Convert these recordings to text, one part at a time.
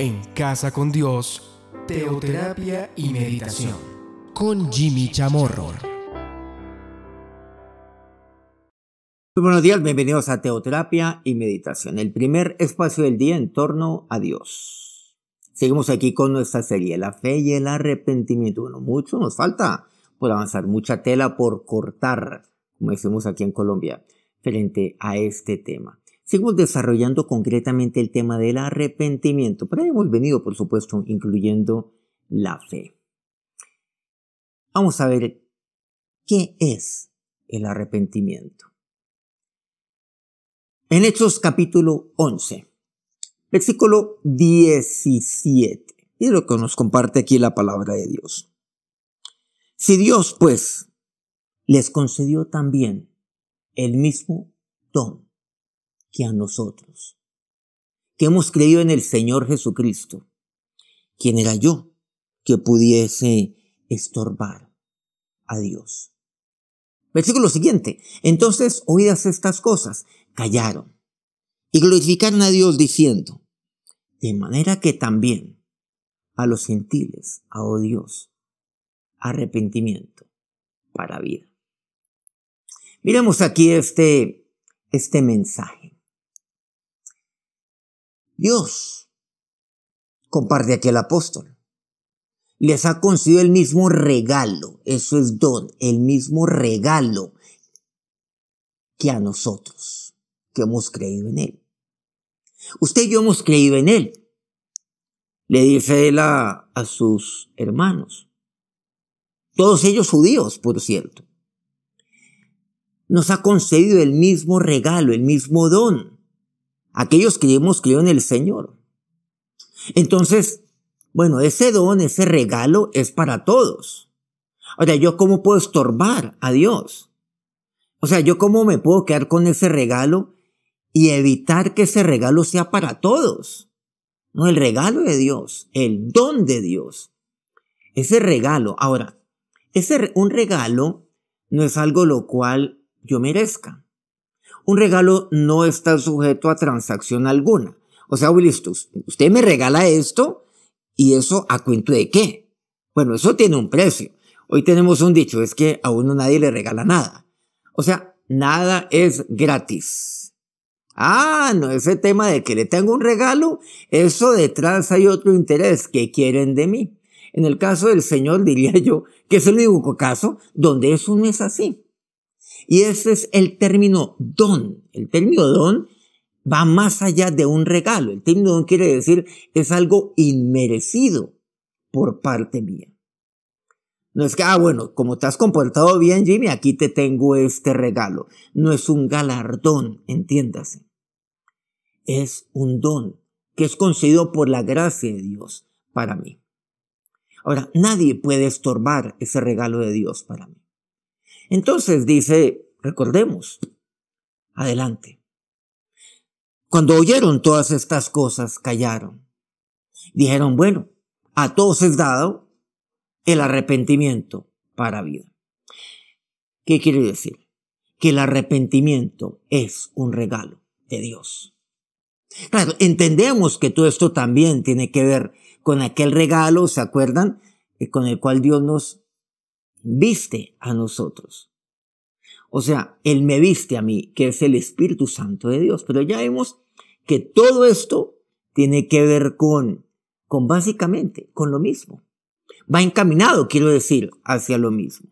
en Casa con Dios, Teoterapia y Meditación, con Jimmy Chamorro. Muy buenos días, bienvenidos a Teoterapia y Meditación, el primer espacio del día en torno a Dios. Seguimos aquí con nuestra serie, la fe y el arrepentimiento. Bueno, mucho nos falta por avanzar, mucha tela por cortar, como decimos aquí en Colombia, frente a este tema. Seguimos desarrollando concretamente el tema del arrepentimiento, pero hemos venido, por supuesto, incluyendo la fe. Vamos a ver qué es el arrepentimiento. En Hechos capítulo 11, versículo 17. Y lo que nos comparte aquí la palabra de Dios. Si Dios, pues, les concedió también el mismo don que a nosotros, que hemos creído en el Señor Jesucristo. quien era yo que pudiese estorbar a Dios? Versículo siguiente. Entonces, oídas estas cosas, callaron y glorificaron a Dios diciendo, de manera que también a los gentiles, a oh Dios, arrepentimiento para vida. Miremos aquí este, este mensaje. Dios, comparte aquí el apóstol, les ha concedido el mismo regalo, eso es don, el mismo regalo que a nosotros, que hemos creído en Él. Usted y yo hemos creído en Él. Le dice Él a, a sus hermanos, todos ellos judíos, por cierto. Nos ha concedido el mismo regalo, el mismo don aquellos que hemos creído en el Señor. Entonces, bueno, ese don, ese regalo es para todos. Ahora, ¿yo cómo puedo estorbar a Dios? O sea, ¿yo cómo me puedo quedar con ese regalo y evitar que ese regalo sea para todos? No, el regalo de Dios, el don de Dios. Ese regalo, ahora, ese, un regalo no es algo lo cual yo merezca un regalo no está sujeto a transacción alguna. O sea, listo, usted me regala esto y eso a cuento de qué. Bueno, eso tiene un precio. Hoy tenemos un dicho, es que a uno nadie le regala nada. O sea, nada es gratis. Ah, no, ese tema de que le tengo un regalo, eso detrás hay otro interés que quieren de mí. En el caso del Señor diría yo que es el único caso donde eso no es así. Y ese es el término don. El término don va más allá de un regalo. El término don quiere decir es algo inmerecido por parte mía. No es que, ah, bueno, como te has comportado bien, Jimmy, aquí te tengo este regalo. No es un galardón, entiéndase. Es un don que es concedido por la gracia de Dios para mí. Ahora, nadie puede estorbar ese regalo de Dios para mí. Entonces dice, recordemos, adelante. Cuando oyeron todas estas cosas, callaron. Dijeron, bueno, a todos es dado el arrepentimiento para vida. ¿Qué quiere decir? Que el arrepentimiento es un regalo de Dios. Claro, entendemos que todo esto también tiene que ver con aquel regalo, ¿se acuerdan? Eh, con el cual Dios nos viste a nosotros. O sea, Él me viste a mí, que es el Espíritu Santo de Dios. Pero ya vemos que todo esto tiene que ver con, con básicamente, con lo mismo. Va encaminado, quiero decir, hacia lo mismo.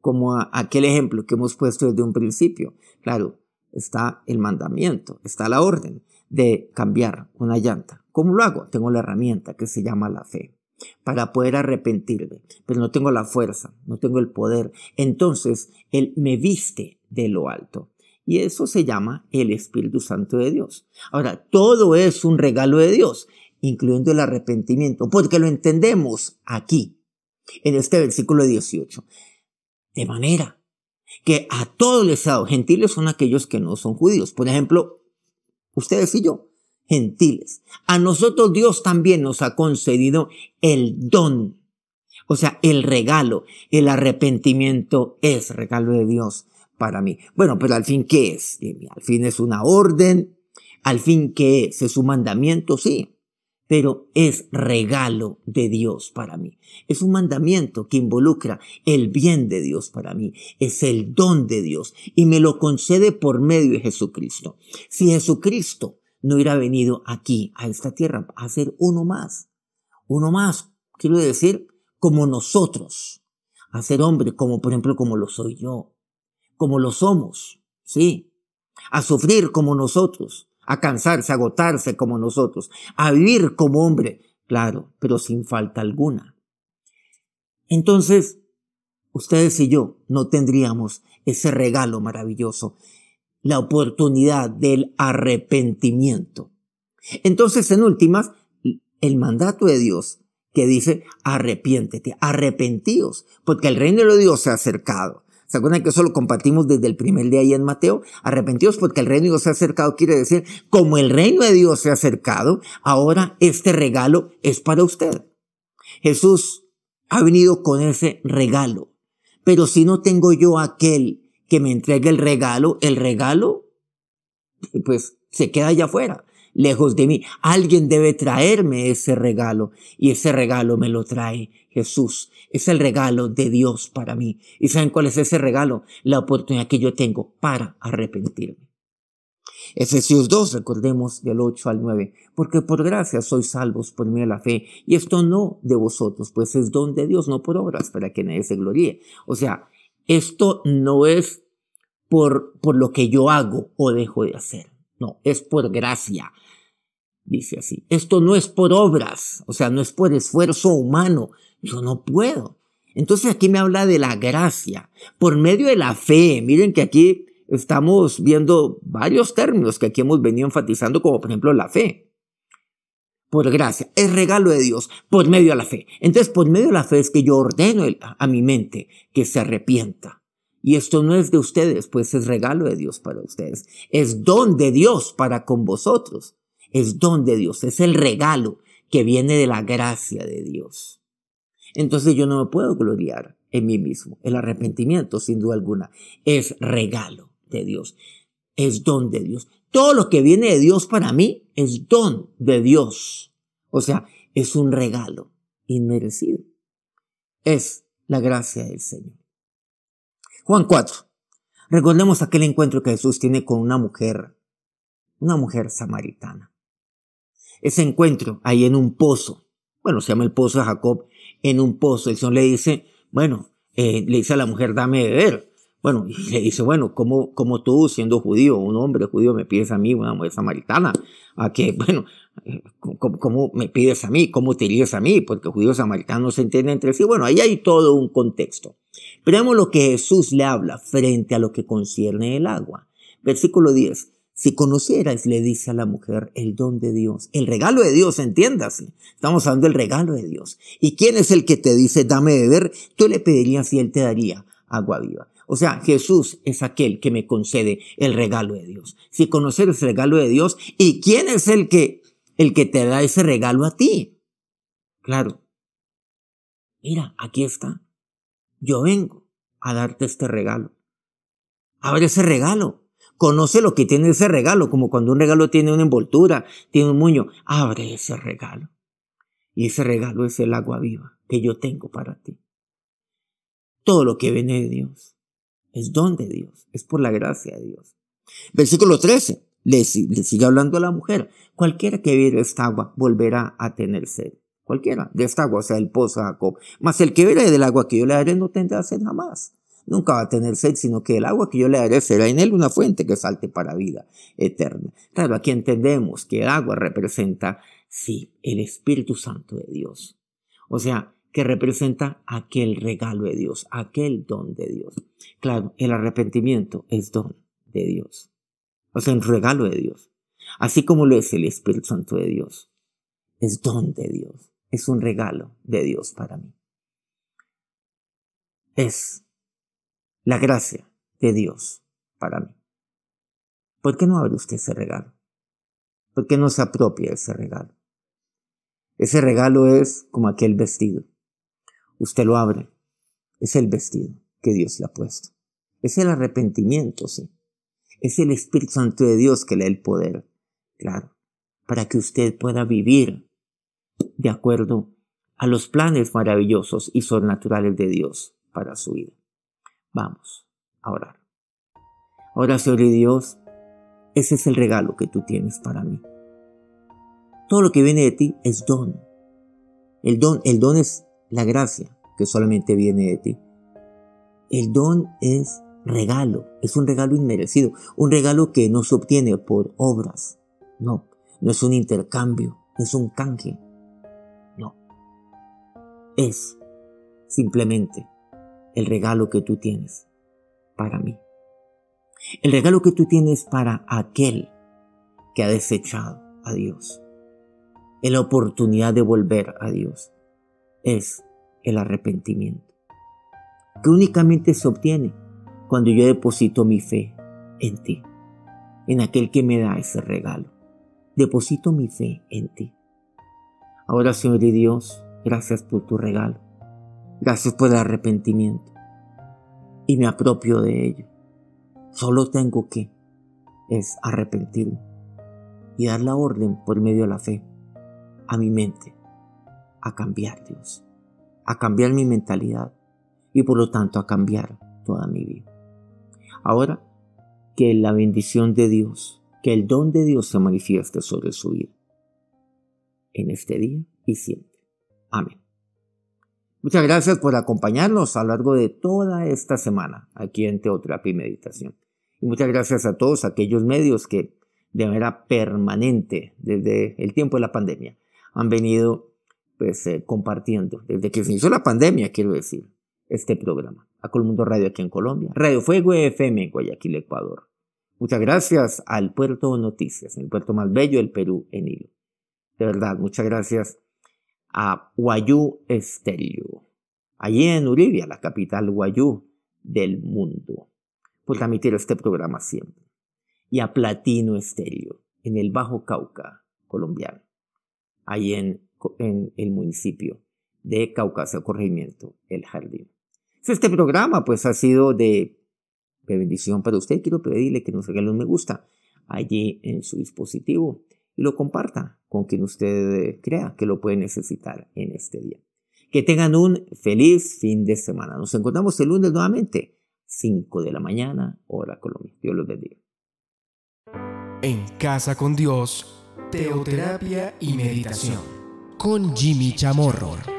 Como aquel ejemplo que hemos puesto desde un principio. Claro, está el mandamiento, está la orden de cambiar una llanta. ¿Cómo lo hago? Tengo la herramienta que se llama la fe para poder arrepentirme, pero no tengo la fuerza, no tengo el poder. Entonces Él me viste de lo alto. Y eso se llama el Espíritu Santo de Dios. Ahora, todo es un regalo de Dios, incluyendo el arrepentimiento, porque lo entendemos aquí, en este versículo 18. De manera que a todos les ha dado, gentiles son aquellos que no son judíos. Por ejemplo, ustedes y yo gentiles. A nosotros Dios también nos ha concedido el don, o sea, el regalo. El arrepentimiento es regalo de Dios para mí. Bueno, pero al fin, ¿qué es? Eh, al fin es una orden, al fin, ¿qué es? Es un mandamiento, sí, pero es regalo de Dios para mí. Es un mandamiento que involucra el bien de Dios para mí, es el don de Dios y me lo concede por medio de Jesucristo. Si Jesucristo no hubiera venido aquí, a esta tierra, a ser uno más. Uno más, quiero decir, como nosotros, a ser hombre, como por ejemplo como lo soy yo, como lo somos, ¿sí? A sufrir como nosotros, a cansarse, a agotarse como nosotros, a vivir como hombre, claro, pero sin falta alguna. Entonces, ustedes y yo no tendríamos ese regalo maravilloso la oportunidad del arrepentimiento. Entonces, en últimas, el mandato de Dios que dice arrepiéntete, arrepentíos, porque el reino de Dios se ha acercado. ¿Se acuerdan que eso lo compartimos desde el primer día ahí en Mateo? Arrepentíos porque el reino de Dios se ha acercado. Quiere decir, como el reino de Dios se ha acercado, ahora este regalo es para usted. Jesús ha venido con ese regalo. Pero si no tengo yo aquel que me entregue el regalo, el regalo, pues se queda allá afuera, lejos de mí. Alguien debe traerme ese regalo y ese regalo me lo trae Jesús. Es el regalo de Dios para mí. ¿Y saben cuál es ese regalo? La oportunidad que yo tengo para arrepentirme. Efesios 2, recordemos del 8 al 9, porque por gracia sois salvos por mí de la fe, y esto no de vosotros, pues es don de Dios, no por obras, para que nadie se gloríe. O sea, esto no es por, lo que yo hago o dejo de hacer, no, es por gracia. Dice así, esto no es por obras, o sea, no es por esfuerzo humano, yo no puedo. Entonces aquí me habla de la gracia, por medio de la fe. Miren que aquí estamos viendo varios términos que aquí hemos venido enfatizando, como por ejemplo la fe por gracia, es regalo de Dios por medio de la fe. Entonces, por medio de la fe es que yo ordeno a mi mente que se arrepienta. Y esto no es de ustedes, pues es regalo de Dios para ustedes. Es don de Dios para con vosotros. Es don de Dios, es el regalo que viene de la gracia de Dios. Entonces yo no me puedo gloriar en mí mismo. El arrepentimiento, sin duda alguna, es regalo de Dios. Es don de Dios. Todo lo que viene de Dios para mí es don de Dios. O sea, es un regalo inmerecido. Es la gracia del Señor. Juan 4. Recordemos aquel encuentro que Jesús tiene con una mujer, una mujer samaritana. Ese encuentro ahí en un pozo, bueno, se llama el pozo de Jacob, en un pozo. El Señor le dice, bueno, eh, le dice a la mujer, dame de beber. Bueno, y le dice, bueno, como cómo tú, siendo judío, un hombre judío, me pides a mí, una mujer samaritana? A que, bueno, ¿cómo, me pides a mí? ¿Cómo te irías a mí? Porque judíos samaritanos se entienden entre sí. Bueno, ahí hay todo un contexto. Pero vemos lo que Jesús le habla frente a lo que concierne el agua. Versículo 10. Si conocieras, le dice a la mujer, el don de Dios, el regalo de Dios, entiéndase. Estamos hablando del regalo de Dios. ¿Y quién es el que te dice, dame de beber? Tú le pedirías y él te daría agua viva. O sea, Jesús es aquel que me concede el regalo de Dios. Si conoces el regalo de Dios, ¿y quién es el que, el que te da ese regalo a ti? Claro. Mira, aquí está. Yo vengo a darte este regalo. Abre ese regalo. Conoce lo que tiene ese regalo, como cuando un regalo tiene una envoltura, tiene un muño. Abre ese regalo. Y ese regalo es el agua viva que yo tengo para ti. Todo lo que viene de Dios es don Dios, es por la gracia de Dios. Versículo 13, le, sigue hablando a la mujer, cualquiera que viera esta agua volverá a tener sed. Cualquiera de esta agua, o sea, el pozo de Jacob. Mas el que bebe del agua que yo le daré no tendrá sed jamás. Nunca va a tener sed, sino que el agua que yo le daré será en él una fuente que salte para vida eterna. Claro, aquí entendemos que el agua representa, sí, el Espíritu Santo de Dios. O sea, que representa aquel regalo de Dios, aquel don de Dios. Claro, el arrepentimiento es don de Dios, o sea, un regalo de Dios, así como lo es el Espíritu Santo de Dios. Es don de Dios, es un regalo de Dios para mí. Es la gracia de Dios para mí. ¿Por qué no abre usted ese regalo? ¿Por qué no se apropia ese regalo? Ese regalo es como aquel vestido. Usted lo abre. Es el vestido que Dios le ha puesto. Es el arrepentimiento, sí. Es el Espíritu Santo de Dios que le da el poder, claro, para que usted pueda vivir de acuerdo a los planes maravillosos y sobrenaturales de Dios para su vida. Vamos a orar. Ahora, Señor Dios, ese es el regalo que tú tienes para mí. Todo lo que viene de ti es don. El don, el don es la gracia que solamente viene de ti. El don es regalo, es un regalo inmerecido, un regalo que no se obtiene por obras, no, no es un intercambio, no es un canje, no, es simplemente el regalo que tú tienes para mí, el regalo que tú tienes para aquel que ha desechado a Dios, en la oportunidad de volver a Dios, es el arrepentimiento, que únicamente se obtiene cuando yo deposito mi fe en ti, en aquel que me da ese regalo. Deposito mi fe en ti. Ahora, Señor de Dios, gracias por tu regalo. Gracias por el arrepentimiento. Y me apropio de ello. Solo tengo que es arrepentirme y dar la orden por medio de la fe a mi mente a cambiar, Dios, a cambiar mi mentalidad y por lo tanto a cambiar toda mi vida. Ahora, que la bendición de Dios, que el don de Dios se manifieste sobre su vida en este día y siempre. Amén. Muchas gracias por acompañarnos a lo largo de toda esta semana aquí en Teoterapia y Meditación. Y muchas gracias a todos aquellos medios que de manera permanente desde el tiempo de la pandemia han venido pues, eh, compartiendo desde que se inició la pandemia, quiero decir, este programa. A Colmundo Radio aquí en Colombia, Radio Fuego FM en Guayaquil, Ecuador. Muchas gracias al Puerto Noticias, el puerto más bello del Perú, en Hilo. De verdad, muchas gracias a Guayú Estéreo, allí en Uribia, la capital Guayú del mundo, por pues transmitir este programa siempre. Y a Platino Estéreo, en el Bajo Cauca colombiano, allí en en el municipio de Caucasia Corregimiento, El Jardín. Este programa pues ha sido de, bendición para usted. Quiero pedirle que nos regale un me gusta allí en su dispositivo y lo comparta con quien usted eh, crea que lo puede necesitar en este día. Que tengan un feliz fin de semana. Nos encontramos el lunes nuevamente, 5 de la mañana, hora Colombia. Dios los bendiga. En casa con Dios, teoterapia y meditación con Jimmy Chamorro.